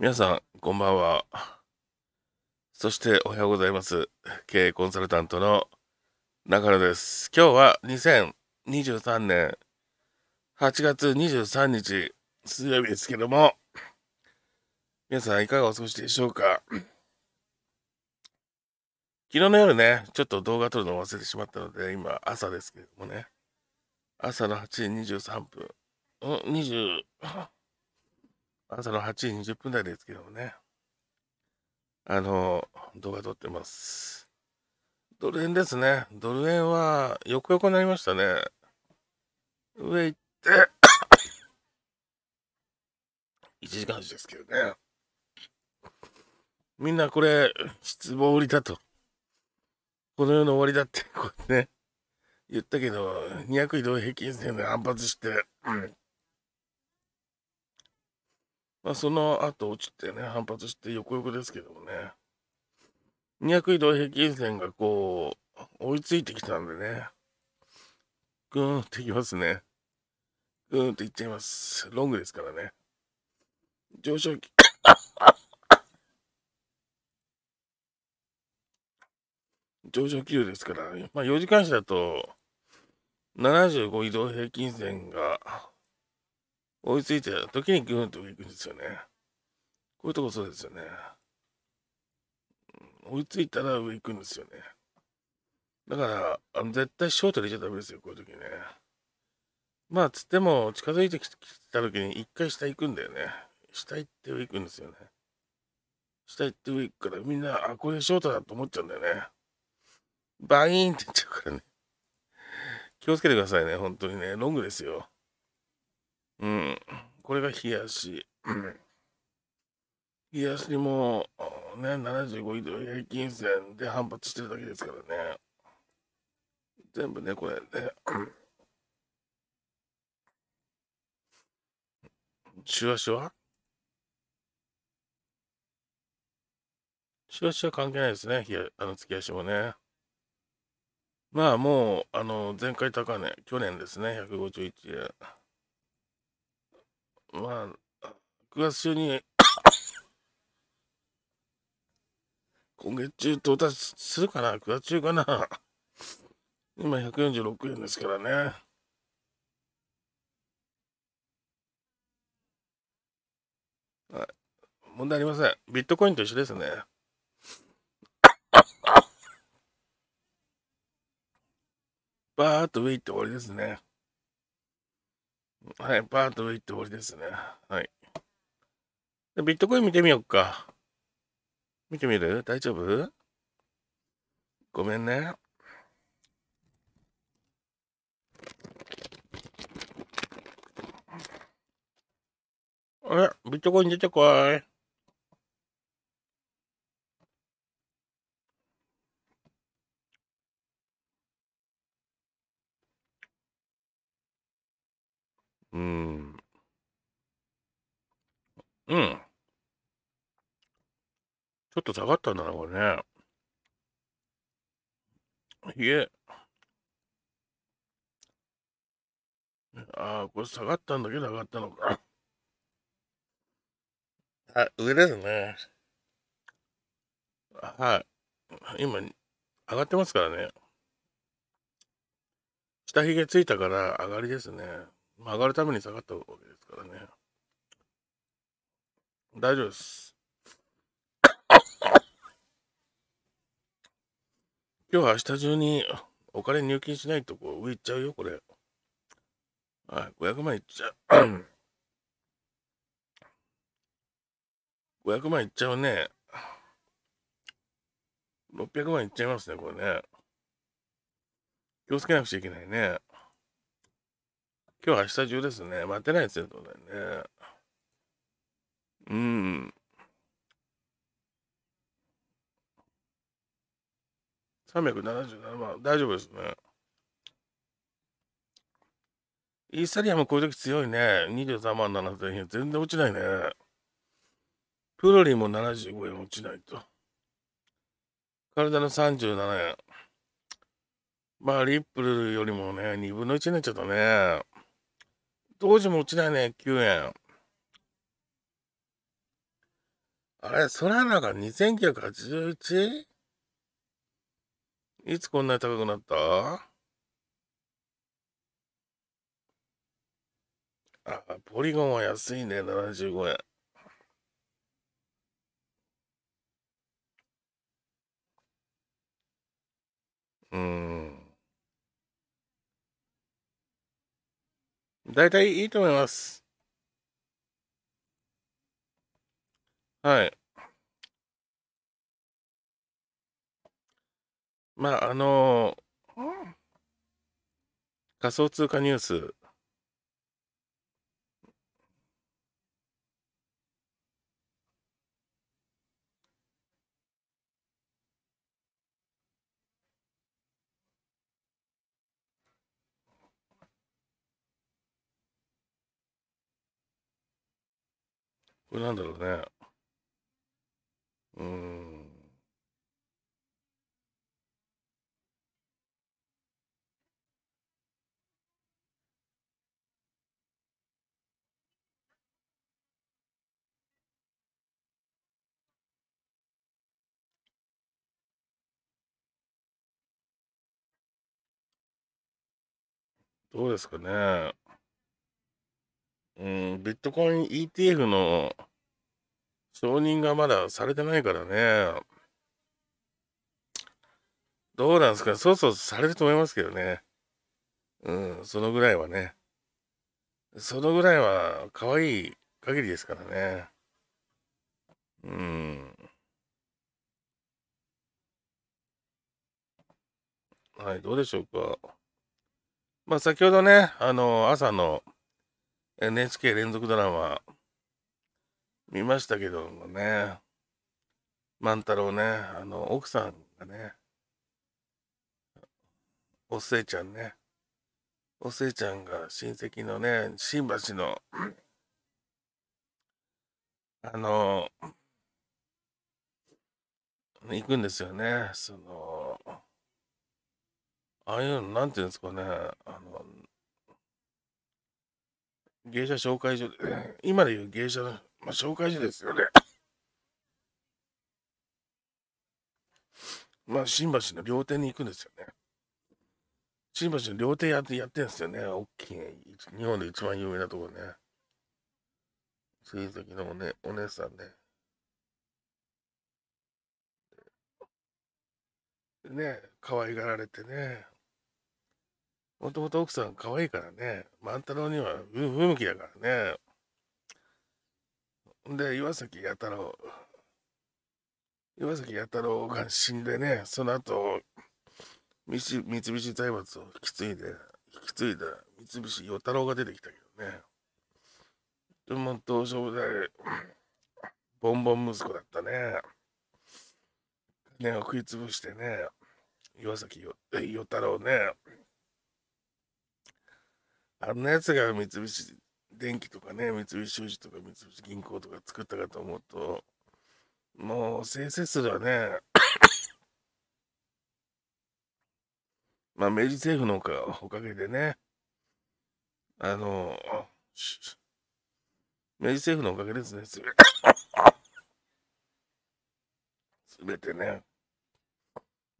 皆さん、こんばんは。そしておはようございます。経営コンサルタントの中野です。今日は2023年8月23日水曜日ですけども、皆さんいかがお過ごしでしょうか。昨日の夜ね、ちょっと動画撮るの忘れてしまったので、今朝ですけどもね、朝の8時23分、うん、20、朝の8時20分台ですけどもね、あの、動画撮ってます。ドル円ですね。ドル円は横横になりましたね。上行って1 時間足ですけどね。みんなこれ、失望売りだと。この世の終わりだって、これね、言ったけど、200移動平均線で反発して、うんまあ、その後落ちてね、反発して横横ですけどもね、200移動平均線がこう、追いついてきたんでね、グーンっていきますね。グーンっていっちゃいます。ロングですからね。上昇気。上昇気流ですから、まあ、4時間足だと75移動平均線が追いついてた時にグーンと行くんですよね。こういうとこそうですよね。追いついたら上行くんですよね。だから、あの絶対ショート入れちゃダメですよ、こういう時ね。まあ、つっても、近づいてきた時に一回下行くんだよね。下行って上行くんですよね。下行って上行くから、みんな、あ、これショートだと思っちゃうんだよね。バイーンって言っちゃうからね。気をつけてくださいね、本当にね。ロングですよ。うん。これが冷やし。冷やしも、ね、75以上平均線で反発してるだけですからね。全部ね、これね。シュワシュワシュワシュワ関係ないですね、あの月足もね。まあもう、あの、前回高値、去年ですね、151円。まあ、9月中に 今月中到達するかな ?9 月中かな今146円ですからね。はい。問題ありません。ビットコインと一緒ですね。バーッと上行って終わりですね。はい、パートと上って終わりですね。はい。ビットコイン見てみようか。見てみる大丈夫ごめんね。あれビットコイン出てこい。うん。うん。ちょっと下がったんだな、これね。いえ。ああ、これ下がったんだけど上がったのか。あ、上ですね。はい。今、上がってますからね。下髭ついたから上がりですね。曲上がるために下がったわけですからね。大丈夫です。今日は明日中にお金入金しないとこう上行っちゃうよ、これ。はい、500万いっちゃう。500 万いっちゃうね。600万いっちゃいますね、これね。気をつけなくちゃいけないね。今日は明日中ですね。待てないですよ、当然ね。うん。377万。大丈夫ですね。イーサリアムこういう時強いね。23万7000円。全然落ちないね。プロリンも75円落ちないと。体の37円。まあ、リップルよりもね、2分の1になっちゃったね。当時も落ちないね、9円。あれ、空ラが 2981? いつこんなに高くなったあ、ポリゴンは安いね、75円。うん。大体いいと思います。はい。まあ、あのー、仮想通貨ニュース、なんだろうね。うん。どうですかね。うん、ビットコイン ETF の承認がまだされてないからね。どうなんですかそうそうされると思いますけどね。うん、そのぐらいはね。そのぐらいは可愛い限りですからね。うん。はい、どうでしょうか。まあ、先ほどね、あの、朝の NHK 連続ドラマ、見ましたけどもね万太郎ねあの奥さんがねお寿恵ちゃんねお寿恵ちゃんが親戚のね新橋のあの行くんですよねそのああいうのなんていうんですかねあの芸者紹介所、今でいう芸者の、まあ、紹介所ですよね。まあ、新橋の料亭に行くんですよね。新橋の料亭やってやってんですよね。大きい、日本で一番有名なところね。う時のお,、ね、お姉さんね。ね、可愛がられてね、もともと奥さん可愛いからね、万太郎には不向きだからね。で、岩崎弥太郎。岩崎弥太郎が死んでね、その後、三菱財閥を引き継いで、引き継いだ三菱与太郎が出てきたけどね。でも、東証大、ボンボン息子だったね。金を食い潰してね、岩崎与太郎ね。あんなやつが三菱電機とかね、三菱商事とか三菱銀行とか作ったかと思うと、もう生す数はね、まあ明治政府のおかげでね、あの、明治政府のおかげですね、すべすべてね、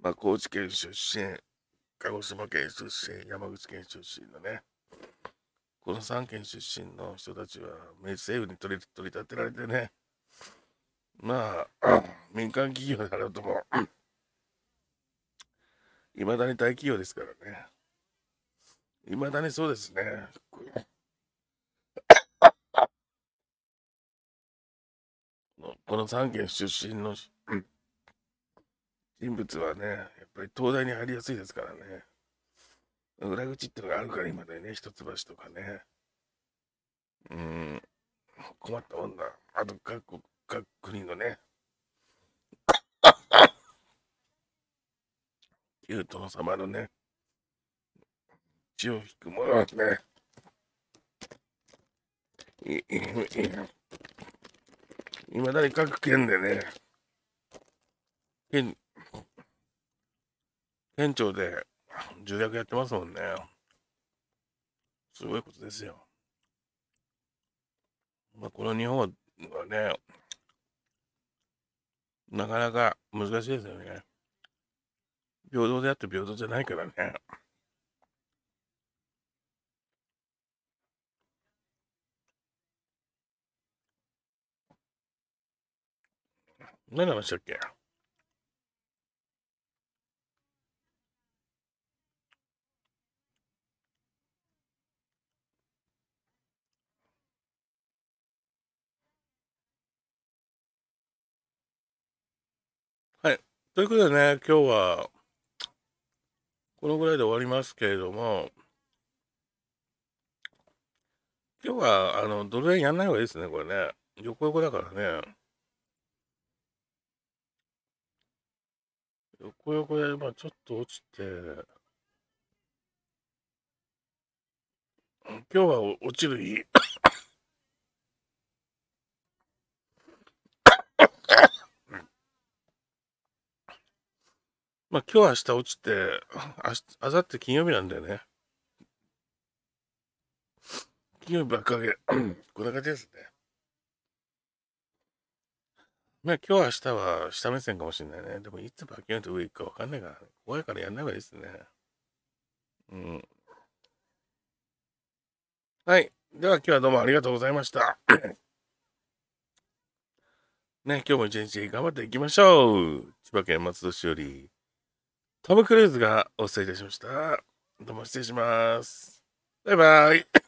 まあ高知県出身、鹿児島県出身、山口県出身のね、この3県出身の人たちは明治政府に取り取り立てられてねまあ 民間企業であろうともいまだに大企業ですからねいまだにそうですねこの3県出身の人物はねやっぱり東大に入りやすいですからね裏口ってのがあるから今だよね、一橋とかね。うん、困ったもんだ。あと各国、各国のね、旧殿様のね、血を引くものはね、いまだに各県でね、県、県庁で、重役やってますもんね。すごいことですよ。まあ、この日本はね、なかなか難しいですよね。平等であって平等じゃないからね。何の話だっけということでね、今日は、このぐらいで終わりますけれども、今日は、あの、ドル円やんない方がいいですね、これね。横横だからね。横横で、まあちょっと落ちて、今日は落ちるい。まあ今日明日落ちて、あさって金曜日なんだよね。金曜日爆上げ。こんな感じですね。まあ今日明日は下目線かもしれないね。でもいつ爆上げと上行くかわかんないから、怖いからやんない方がいいですね。うん。はい。では今日はどうもありがとうございました。ね、今日も一日頑張っていきましょう。千葉県松戸市より。トム・クルーズがお伝えいたしました。どうも失礼します。バイバイ。